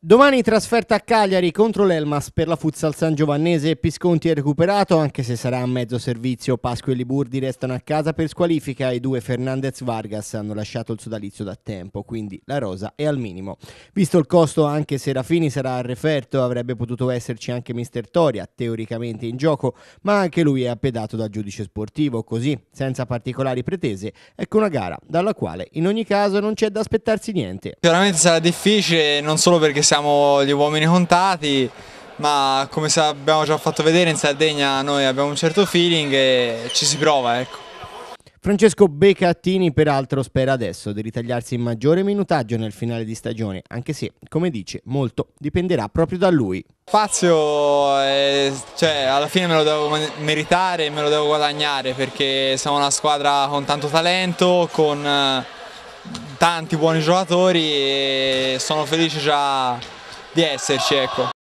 Domani trasferta a Cagliari contro l'Elmas per la Futsal San Giovannese. Pisconti è recuperato, anche se sarà a mezzo servizio. Pasqua e Liburdi restano a casa per squalifica. I due Fernandez Vargas hanno lasciato il sodalizio da tempo, quindi la rosa è al minimo. Visto il costo, anche Serafini sarà a referto, avrebbe potuto esserci anche Mister Toria, teoricamente in gioco, ma anche lui è appedato dal giudice sportivo. Così, senza particolari pretese, ecco una gara dalla quale in ogni caso non c'è da aspettarsi niente. Sicuramente sarà difficile, non solo perché siamo gli uomini contati, ma come abbiamo già fatto vedere in Sardegna noi abbiamo un certo feeling e ci si prova. Ecco. Francesco Beccattini peraltro spera adesso di ritagliarsi in maggiore minutaggio nel finale di stagione, anche se, come dice, molto dipenderà proprio da lui. Spazio, eh, cioè, alla fine me lo devo meritare, e me lo devo guadagnare perché siamo una squadra con tanto talento, con... Eh, tanti buoni giocatori e sono felice già di esserci. Ecco.